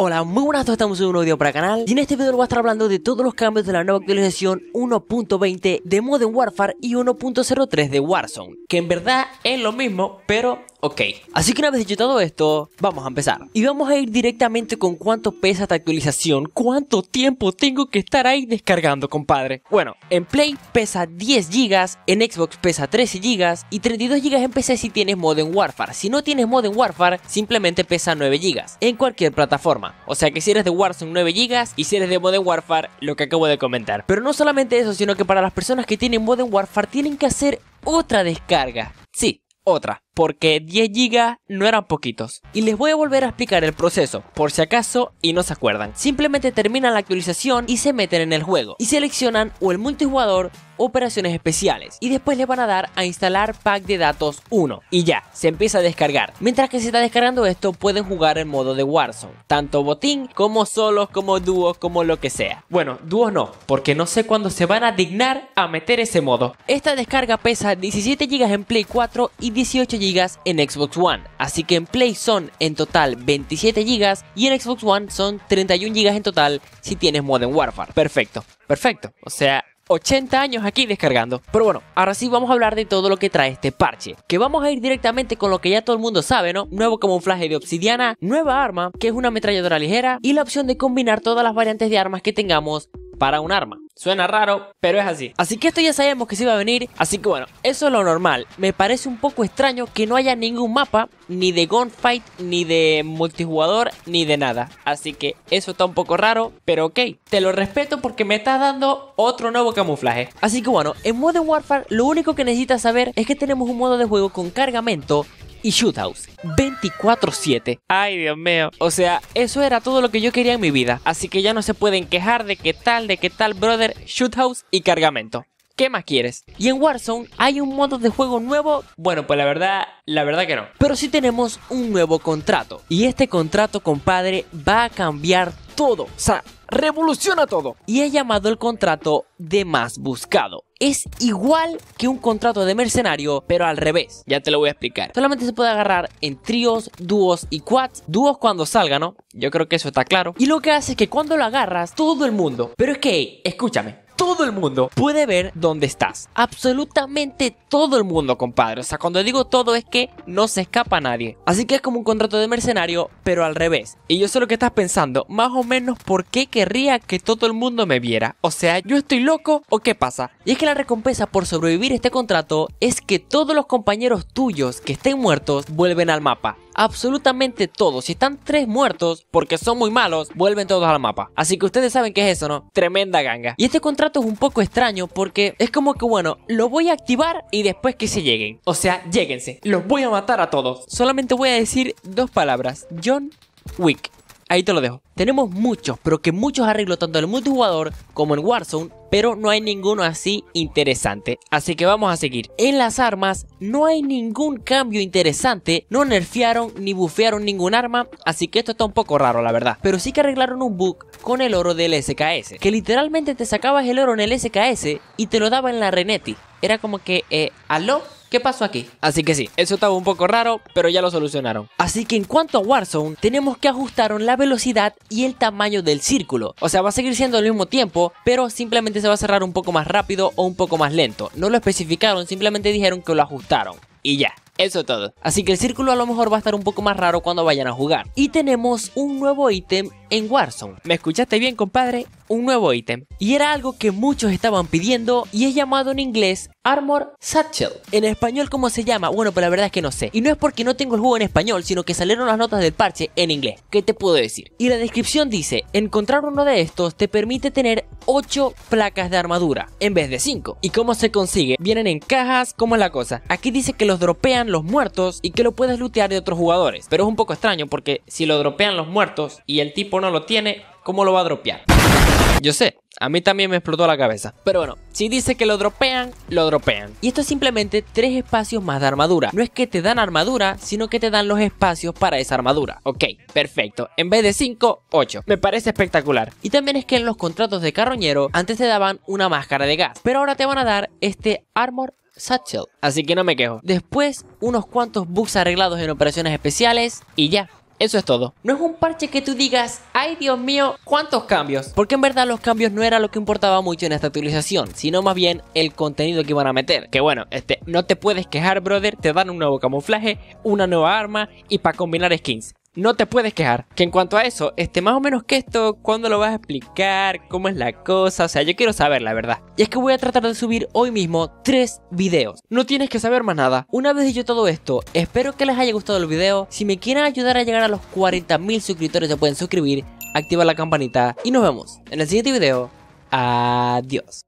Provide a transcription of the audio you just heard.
Hola, muy buenas a todos, estamos en un nuevo video para el canal Y en este video voy a estar hablando de todos los cambios de la nueva actualización 1.20 de Modern Warfare y 1.03 de Warzone Que en verdad es lo mismo, pero Ok, así que una vez dicho todo esto, vamos a empezar. Y vamos a ir directamente con cuánto pesa esta actualización, cuánto tiempo tengo que estar ahí descargando, compadre. Bueno, en Play pesa 10 GB, en Xbox pesa 13 GB y 32 GB en PC si tienes Modern Warfare. Si no tienes Modern Warfare, simplemente pesa 9 GB en cualquier plataforma. O sea que si eres de Warzone 9 GB y si eres de Modern Warfare, lo que acabo de comentar. Pero no solamente eso, sino que para las personas que tienen Modern Warfare tienen que hacer otra descarga. Sí, otra porque 10 GB no eran poquitos. Y les voy a volver a explicar el proceso, por si acaso y no se acuerdan. Simplemente terminan la actualización y se meten en el juego y seleccionan o el multijugador operaciones especiales y después les van a dar a instalar pack de datos 1 y ya, se empieza a descargar. Mientras que se está descargando esto pueden jugar en modo de Warzone, tanto botín como solos, como dúos, como lo que sea. Bueno, dúos no, porque no sé cuándo se van a dignar a meter ese modo. Esta descarga pesa 17 GB en Play 4 y 18 GB en Xbox One, así que en Play son en total 27 GB y en Xbox One son 31 GB en total si tienes Modern Warfare. Perfecto, perfecto. O sea, 80 años aquí descargando. Pero bueno, ahora sí vamos a hablar de todo lo que trae este parche. Que vamos a ir directamente con lo que ya todo el mundo sabe, ¿no? Nuevo camuflaje de obsidiana, nueva arma, que es una ametralladora ligera, y la opción de combinar todas las variantes de armas que tengamos para un arma. Suena raro, pero es así. Así que esto ya sabemos que se iba a venir, así que bueno, eso es lo normal. Me parece un poco extraño que no haya ningún mapa, ni de gunfight, ni de multijugador, ni de nada. Así que eso está un poco raro, pero ok. Te lo respeto porque me estás dando otro nuevo camuflaje. Así que bueno, en Modern Warfare lo único que necesitas saber es que tenemos un modo de juego con cargamento y shoothouse 24/7. Ay, Dios mío. O sea, eso era todo lo que yo quería en mi vida. Así que ya no se pueden quejar de qué tal, de qué tal, brother, shoothouse y cargamento. ¿Qué más quieres? Y en Warzone hay un modo de juego nuevo. Bueno, pues la verdad, la verdad que no. Pero sí tenemos un nuevo contrato. Y este contrato, compadre, va a cambiar todo. O sea, revoluciona todo. Y es llamado el contrato de más buscado. Es igual que un contrato de mercenario, pero al revés. Ya te lo voy a explicar. Solamente se puede agarrar en tríos, dúos y quads. Dúos cuando salgan, ¿no? Yo creo que eso está claro. Y lo que hace es que cuando lo agarras, todo el mundo. Pero es que, escúchame, todo el mundo puede ver dónde estás. Absolutamente todo el mundo, compadre. O sea, cuando digo todo es que no se escapa nadie. Así que es como un contrato de mercenario, pero al revés. Y yo sé lo que estás pensando, más o menos por qué querría que todo el mundo me viera. O sea, yo estoy loco o qué pasa. Y es que la recompensa por sobrevivir este contrato es que todos los compañeros tuyos que estén muertos vuelven al mapa absolutamente todos. Si están tres muertos porque son muy malos, vuelven todos al mapa. Así que ustedes saben que es eso, ¿no? Tremenda ganga. Y este contrato es un poco extraño porque es como que, bueno, lo voy a activar y después que se lleguen. O sea, lleguense Los voy a matar a todos. Solamente voy a decir dos palabras. John Wick. Ahí te lo dejo. Tenemos muchos, pero que muchos arreglos tanto en el multijugador como en Warzone pero no hay ninguno así interesante. Así que vamos a seguir. En las armas no hay ningún cambio interesante, no nerfearon ni bufearon ningún arma, así que esto está un poco raro la verdad. Pero sí que arreglaron un bug con el oro del SKS, que literalmente te sacabas el oro en el SKS y te lo daba en la Renetti. Era como que, eh, ¿aló? ¿Qué pasó aquí? Así que sí, eso estaba un poco raro, pero ya lo solucionaron. Así que en cuanto a Warzone, tenemos que ajustaron la velocidad y el tamaño del círculo. O sea, va a seguir siendo al mismo tiempo, pero simplemente se va a cerrar un poco más rápido o un poco más lento. No lo especificaron, simplemente dijeron que lo ajustaron. Y ya. Eso es todo. Así que el círculo a lo mejor va a estar un poco más raro cuando vayan a jugar. Y tenemos un nuevo ítem en Warzone. ¿Me escuchaste bien, compadre? Un nuevo ítem. Y era algo que muchos estaban pidiendo y es llamado en inglés Armor Satchel. En español, ¿cómo se llama? Bueno, pero pues la verdad es que no sé. Y no es porque no tengo el juego en español, sino que salieron las notas del parche en inglés. ¿Qué te puedo decir? Y la descripción dice, encontrar uno de estos te permite tener 8 placas de armadura en vez de 5. ¿Y cómo se consigue? Vienen en cajas, ¿cómo es la cosa? Aquí dice que los dropean los muertos y que lo puedes lootear de otros jugadores. Pero es un poco extraño porque si lo dropean los muertos y el tipo no lo tiene, ¿cómo lo va a dropear? Yo sé, a mí también me explotó la cabeza. Pero bueno, si dice que lo dropean, lo dropean. Y esto es simplemente tres espacios más de armadura. No es que te dan armadura, sino que te dan los espacios para esa armadura. Ok, perfecto. En vez de 5, 8. Me parece espectacular. Y también es que en los contratos de carroñero antes te daban una máscara de gas. Pero ahora te van a dar este armor satchel. Así que no me quejo. Después, unos cuantos bugs arreglados en operaciones especiales y ya. Eso es todo. No es un parche que tú digas, ay Dios mío, ¿cuántos cambios? Porque en verdad los cambios no era lo que importaba mucho en esta actualización, sino más bien el contenido que iban a meter. Que bueno, este, no te puedes quejar, brother, te dan un nuevo camuflaje, una nueva arma y para combinar skins no te puedes quejar. Que en cuanto a eso, este, más o menos que esto, ¿cuándo lo vas a explicar? ¿Cómo es la cosa? O sea, yo quiero saber la verdad. Y es que voy a tratar de subir hoy mismo tres videos. No tienes que saber más nada. Una vez dicho todo esto, espero que les haya gustado el video. Si me quieren ayudar a llegar a los 40.000 suscriptores, se pueden suscribir, activar la campanita y nos vemos en el siguiente video. Adiós.